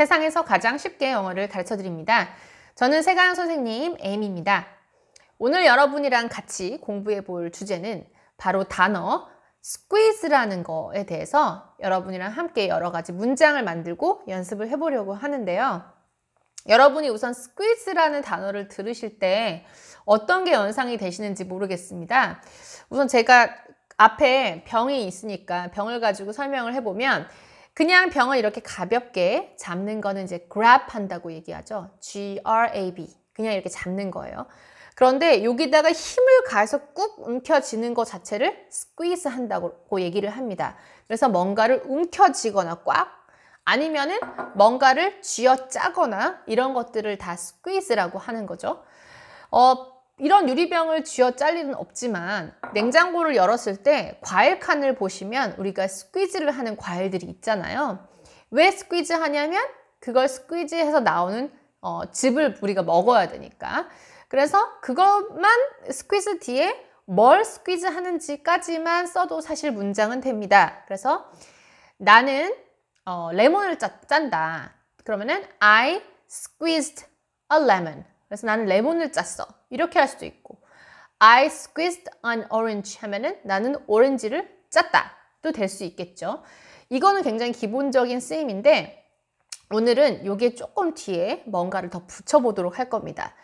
세상에서 가장 쉽게 영어를 가르쳐 드립니다. 저는 세가영 선생님 에임입니다. 오늘 여러분이랑 같이 공부해 볼 주제는 바로 단어 squeeze라는 거에 대해서 여러분이랑 함께 여러 가지 문장을 만들고 연습을 해 보려고 하는데요. 여러분이 우선 squeeze라는 단어를 들으실 때 어떤 게 연상이 되시는지 모르겠습니다. 우선 제가 앞에 병이 있으니까 병을 가지고 설명을 해보면 그냥 병을 이렇게 가볍게 잡는 거는 이제 grab 한다고 얘기하죠. G-R-A-B. 그냥 이렇게 잡는 거예요. 그런데 여기다가 힘을 가해서 꾹 움켜쥐는 것 자체를 squeeze 한다고 얘기를 합니다. 그래서 뭔가를 움켜쥐거나 꽉 아니면은 뭔가를 쥐어 짜거나 이런 것들을 다 squeeze라고 하는 거죠. 어, 이런 유리병을 쥐어 짤 일은 없지만 냉장고를 열었을 때 과일 칸을 보시면 우리가 스퀴즈를 하는 과일들이 있잖아요. 왜 스퀴즈 하냐면 그걸 스퀴즈해서 나오는 어, 즙을 우리가 먹어야 되니까. 그래서 그것만 스퀴즈 뒤에 뭘 스퀴즈 하는지까지만 써도 사실 문장은 됩니다. 그래서 나는 어, 레몬을 짠다. 그러면은 I squeezed a lemon. 그래서 나는 레몬을 짰어. 이렇게 할 수도 있고 I squeezed an orange 하면은 나는 오렌지를 짰다. 또 될 수 있겠죠. 이거는 굉장히 기본적인 쓰임인데 오늘은 요게 조금 뒤에 뭔가를 더 붙여보도록 할 겁니다.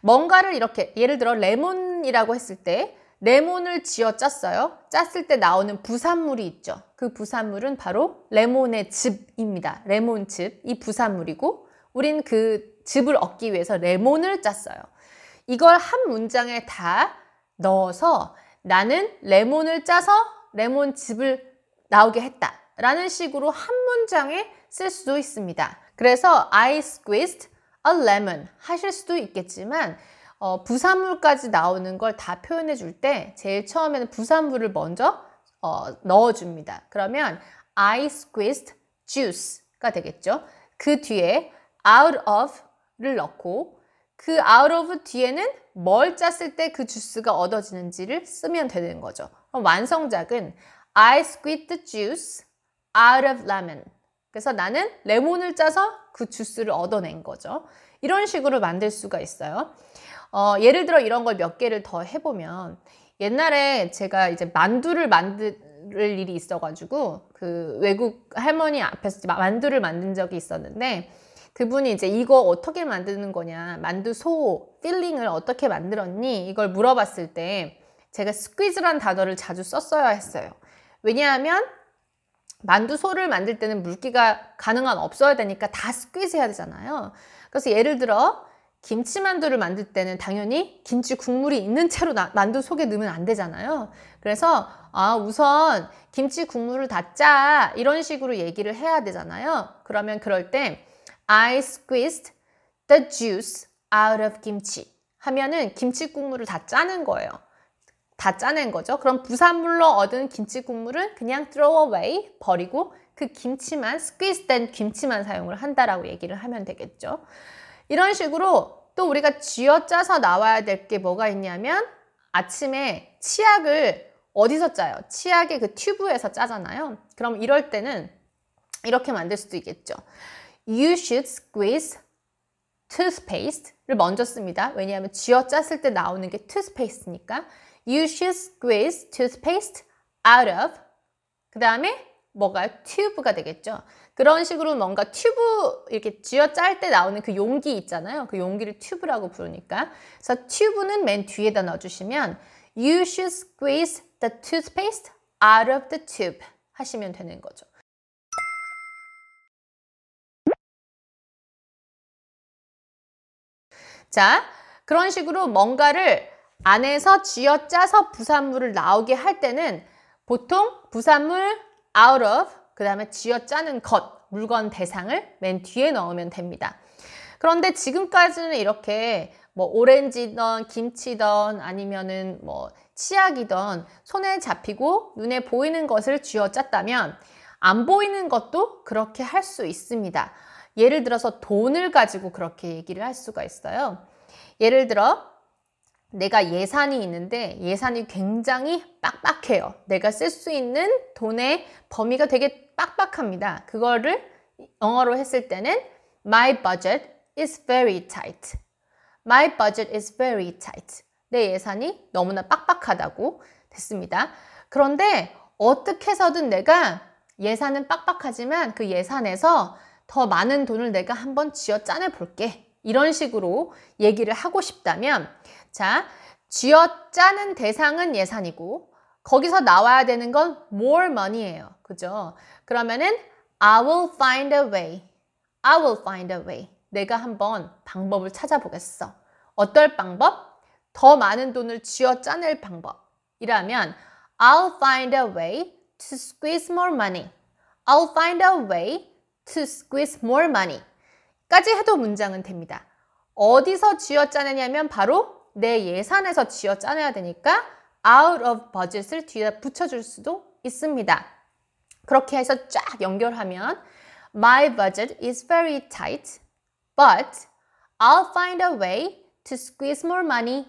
뭔가를 이렇게 예를 들어 레몬이라고 했을 때 레몬을 지어 짰어요. 짰을 때 나오는 부산물이 있죠. 그 부산물은 바로 레몬의 즙입니다. 레몬즙. 이 부산물이고 우린 그 즙을 얻기 위해서 레몬을 짰어요. 이걸 한 문장에 다 넣어서 나는 레몬을 짜서 레몬즙을 나오게 했다 라는 식으로 한 문장에 쓸 수도 있습니다. 그래서 I squeezed a lemon 하실 수도 있겠지만 어, 부산물까지 나오는 걸 다 표현해 줄 때 제일 처음에는 부산물을 먼저 어, 넣어줍니다. 그러면 I squeezed juice가 되겠죠. 그 뒤에 out of 를 넣고 그 out of 뒤에는 뭘 짰을 때 그 주스가 얻어지는지를 쓰면 되는 거죠. 그럼 완성작은 I squeeze the juice out of lemon. 그래서 나는 레몬을 짜서 그 주스를 얻어낸 거죠. 이런 식으로 만들 수가 있어요. 어, 예를 들어 이런 걸 몇 개를 더 해보면 옛날에 제가 이제 만두를 만들 일이 있어가지고 그 외국 할머니 앞에서 만두를 만든 적이 있었는데 그분이 이제 이거 어떻게 만드는 거냐, 만두소, 필링을 어떻게 만들었니? 이걸 물어봤을 때 제가 스퀴즈란 단어를 자주 썼어야 했어요. 왜냐하면 만두소를 만들 때는 물기가 가능한 없어야 되니까 다 스퀴즈 해야 되잖아요. 그래서 예를 들어 김치만두를 만들 때는 당연히 김치 국물이 있는 채로 나, 만두 속에 넣으면 안 되잖아요. 그래서 아 우선 김치 국물을 다 짜 이런 식으로 얘기를 해야 되잖아요. 그러면 그럴 때 I squeezed the juice out of 김치 하면은 김치 국물을 다 짜는 거예요. 다 짜낸 거죠. 그럼 부산물로 얻은 김치 국물은 그냥 throw away 버리고 그 김치만 squeeze 된 김치만 사용을 한다라고 얘기를 하면 되겠죠. 이런 식으로 또 우리가 쥐어짜서 나와야 될 게 뭐가 있냐면 아침에 치약을 어디서 짜요? 치약의 그 튜브에서 짜잖아요. 그럼 이럴 때는 이렇게 만들 수도 있겠죠. You should squeeze toothpaste를 먼저 씁니다. 왜냐하면 쥐어 짰을 때 나오는 게 toothpaste니까 You should squeeze toothpaste out of 그 다음에 뭐가 튜브가 되겠죠. 그런 식으로 뭔가 튜브 이렇게 쥐어 짤 때 나오는 그 용기 있잖아요. 그 용기를 튜브라고 부르니까. 그래서 튜브는 맨 뒤에다 넣어주시면 You should squeeze the toothpaste out of the tube 하시면 되는 거죠. 자, 그런 식으로 뭔가를 안에서 쥐어짜서 부산물을 나오게 할 때는 보통 부산물 out of 그 다음에 쥐어짜는 것 물건 대상을 맨 뒤에 넣으면 됩니다. 그런데 지금까지는 이렇게 뭐 오렌지던 김치던 아니면은 뭐 치약이던 손에 잡히고 눈에 보이는 것을 쥐어짰다면 안 보이는 것도 그렇게 할 수 있습니다. 예를 들어서 돈을 가지고 그렇게 얘기를 할 수가 있어요. 예를 들어 내가 예산이 있는데 예산이 굉장히 빡빡해요. 내가 쓸 수 있는 돈의 범위가 되게 빡빡합니다. 그거를 영어로 했을 때는 My budget is very tight. My budget is very tight. 내 예산이 너무나 빡빡하다고 됐습니다. 그런데 어떻게 해서든 내가 예산은 빡빡하지만 그 예산에서 더 많은 돈을 내가 한번 쥐어 짜내 볼게. 이런 식으로 얘기를 하고 싶다면 자, 쥐어 짜는 대상은 예산이고 거기서 나와야 되는 건 more money예요. 그죠? 그러면은 I will find a way. I will find a way. 내가 한번 방법을 찾아보겠어. 어떨 방법? 더 많은 돈을 쥐어 짜낼 방법이라면 I'll find a way to squeeze more money. I'll find a way to squeeze more money 까지 해도 문장은 됩니다. 어디서 쥐어짜내냐면 바로 내 예산에서 쥐어짜내야 되니까 out of budget을 뒤에 붙여줄 수도 있습니다. 그렇게 해서 쫙 연결하면 My budget is very tight, but I'll find a way to squeeze more money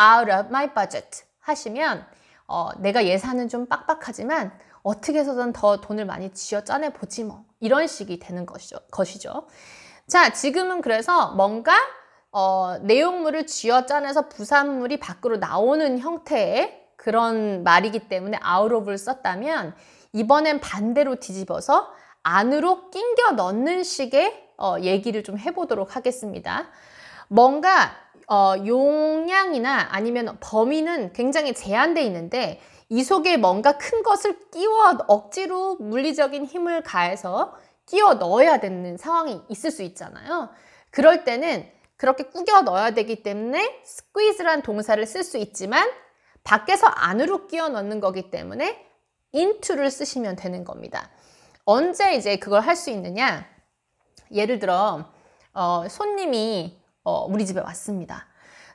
out of my budget 하시면 어, 내가 예산은 좀 빡빡하지만 어떻게 해서든 더 돈을 많이 쥐어 짜내 보지 뭐 이런 식이 되는 것이죠. 것이죠. 자 지금은 그래서 뭔가 어, 내용물을 쥐어 짜내서 부산물이 밖으로 나오는 형태의 그런 말이기 때문에 아우롭을 썼다면 이번엔 반대로 뒤집어서 안으로 낑겨 넣는 식의 어, 얘기를 좀 해보도록 하겠습니다. 뭔가 어, 용량이나 아니면 범위는 굉장히 제한돼 있는데 이 속에 뭔가 큰 것을 끼워 억지로 물리적인 힘을 가해서 끼워 넣어야 되는 상황이 있을 수 있잖아요. 그럴 때는 그렇게 꾸겨 넣어야 되기 때문에 squeeze란 동사를 쓸 수 있지만 밖에서 안으로 끼워 넣는 거기 때문에 into를 쓰시면 되는 겁니다. 언제 이제 그걸 할 수 있느냐? 예를 들어 어, 손님이 어, 우리 집에 왔습니다.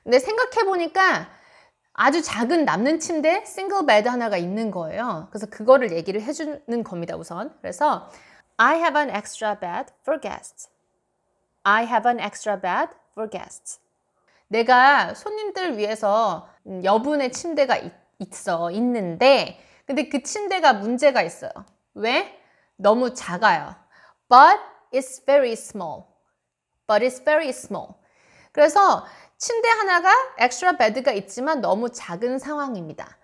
근데 생각해 보니까 아주 작은 남는 침대 싱글 베드 하나가 있는 거예요. 그래서 그거를 얘기를 해주는 겁니다, 우선. 그래서 I have an extra bed for guests. I have an extra bed for guests. 내가 손님들 위해서 음, 여분의 침대가 있, 있어, 있는데 근데 그 침대가 문제가 있어요. 왜? 너무 작아요. But it's very small. But it's very small. 그래서 침대 하나가 엑스트라 베드가 있지만 너무 작은 상황입니다.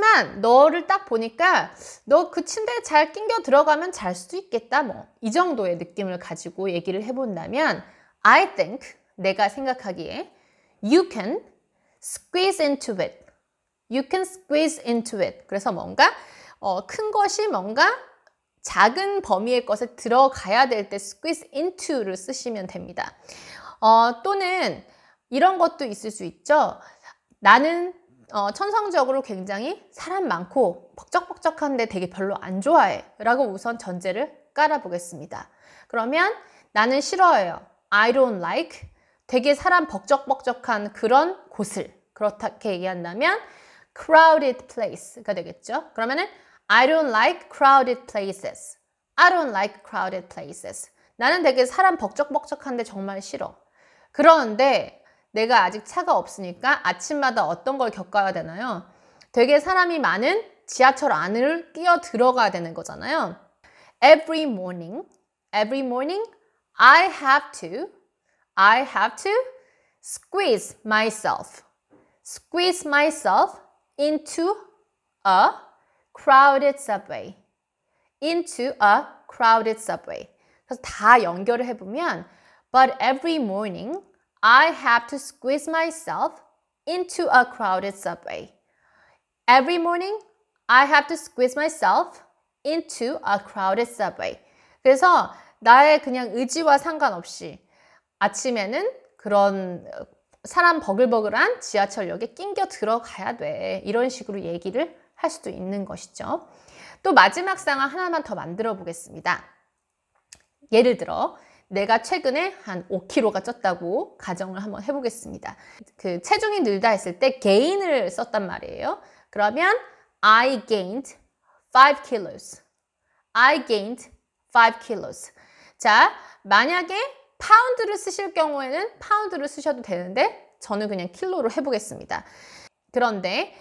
그렇지만 너를 딱 보니까 너 그 침대에 잘 낑겨 들어가면 잘 수도 있겠다 뭐 이 정도의 느낌을 가지고 얘기를 해본다면 I think 내가 생각하기에 you can squeeze into it you can squeeze into it 그래서 뭔가 어, 큰 것이 뭔가 작은 범위의 것에 들어가야 될 때 squeeze into를 쓰시면 됩니다 어, 또는 이런 것도 있을 수 있죠. 나는 어, 천성적으로 굉장히 사람 많고 벅적벅적한데 되게 별로 안 좋아해 라고 우선 전제를 깔아보겠습니다. 그러면 나는 싫어해요. I don't like 되게 사람 벅적벅적한 그런 곳을 그렇게 얘기한다면 crowded place가 되겠죠. 그러면은 I don't like crowded places. I don't like crowded places. 나는 되게 사람 벅적벅적한데 정말 싫어. 그런데 내가 아직 차가 없으니까 아침마다 어떤 걸 겪어야 되나요? 되게 사람이 많은 지하철 안을 끼어 들어가야 되는 거잖아요. Every morning, every morning, I have to, I have to squeeze myself, squeeze myself into a crowded subway, into a crowded subway. 그래서 다 연결을 해보면, but every morning, I have to squeeze myself into a crowded subway. Every morning, I have to squeeze myself into a crowded subway. 그래서 나의 그냥 의지와 상관없이 아침에는 그런 사람 버글버글한 지하철역에 낑겨 들어가야 돼. 이런 식으로 얘기를 할 수도 있는 것이죠. 또 마지막 상황 하나만 더 만들어 보겠습니다. 예를 들어 내가 최근에 한 5kg가 쪘다고 가정을 한번 해보겠습니다. 그 체중이 늘다 했을 때 gain을 썼단 말이에요. 그러면 I gained 5 kilos. I gained 5 k i 자, 만약에 파운드를 쓰실 경우에는 파운드를 쓰셔도 되는데 저는 그냥 킬로로 해보겠습니다. 그런데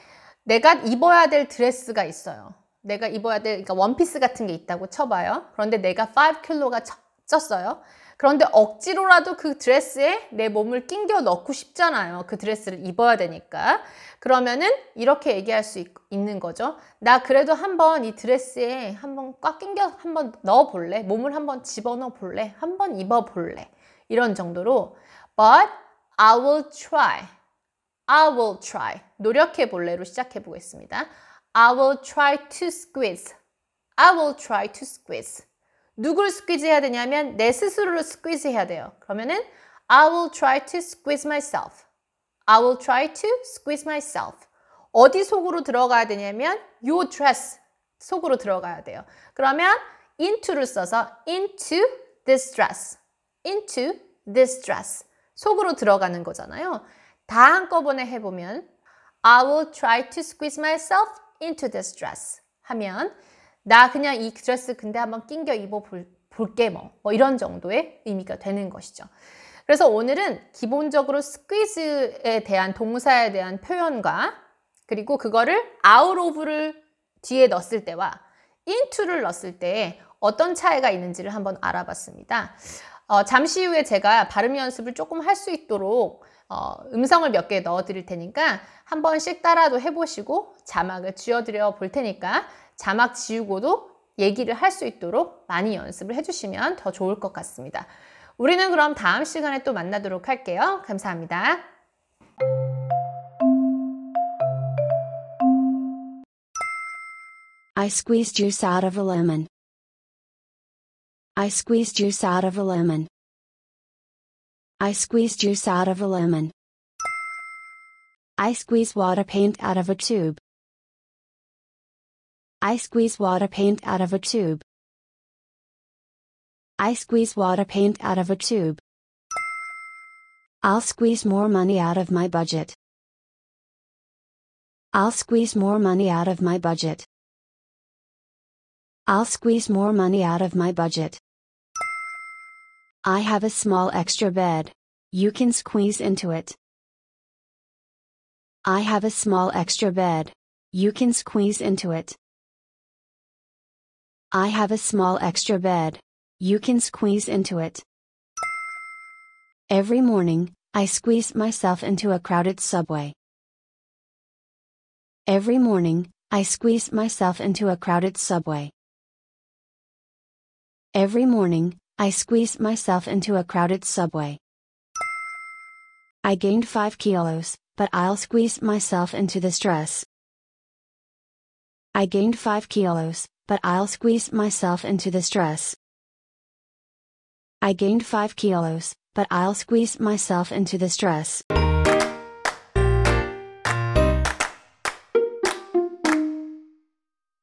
내가 입어야 될 드레스가 있어요. 내가 입어야 될 그러니까 원피스 같은 게 있다고 쳐봐요. 그런데 내가 5 k g 가 쪘어요. 그런데 억지로라도 그 드레스에 내 몸을 낑겨 넣고 싶잖아요. 그 드레스를 입어야 되니까. 그러면은 이렇게 얘기할 수 있, 는 거죠. 나 그래도 한번 이 드레스에 한번 꽉 낑겨 한번 넣어 볼래? 몸을 한번 집어넣어 볼래? 한번 입어 볼래? 이런 정도로 but I will try. I will try. 노력해 볼래로 시작해 보겠습니다. I will try to squeeze. I will try to squeeze. 누굴 스퀴즈해야 되냐면 내 스스로를 스퀴즈해야 돼요. 그러면은 I will try to squeeze myself. I will try to squeeze myself. 어디 속으로 들어가야 되냐면 your dress 속으로 들어가야 돼요. 그러면 into를 써서 into this dress. into this dress. 속으로 들어가는 거잖아요. 다 한꺼번에 해보면 I will try to squeeze myself into this dress 하면 나 그냥 이 드레스 근데 한번 낑겨 입어볼게 뭐, 뭐 이런 정도의 의미가 되는 것이죠. 그래서 오늘은 기본적으로 스퀴즈에 대한 동사에 대한 표현과 그리고 그거를 out of를 뒤에 넣었을 때와 into를 넣었을 때 어떤 차이가 있는지를 한번 알아봤습니다. 어, 잠시 후에 제가 발음 연습을 조금 할 수 있도록 어, 음성을 몇 개 넣어 드릴 테니까 한 번씩 따라도 해보시고 자막을 쥐어 드려 볼 테니까 자막 지우고도 얘기를 할 수 있도록 많이 연습을 해주시면 더 좋을 것 같습니다. 우리는 그럼 다음 시간에 또 만나도록 할게요. 감사합니다. I squeeze juice out of a lemon. I squeeze juice out of a lemon. I squeeze juice out of a lemon. I squeeze water paint out of a tube. I squeeze water paint out of a tube. I squeeze water paint out of a tube. I'll squeeze more money out of my budget. I'll squeeze more money out of my budget. I'll squeeze more money out of my budget. I have a small extra bed. You can squeeze into it. I have a small extra bed. You can squeeze into it. I have a small extra bed. You can squeeze into it. Every morning, I squeeze myself into a crowded subway. Every morning, I squeeze myself into a crowded subway. Every morning, I squeeze myself into a crowded subway. I gained 5 kilos, but I'll squeeze myself into this dress. I gained 5 kilos, but I'll squeeze myself into this dress. I gained 5 kilos, but I'll squeeze myself into this dress.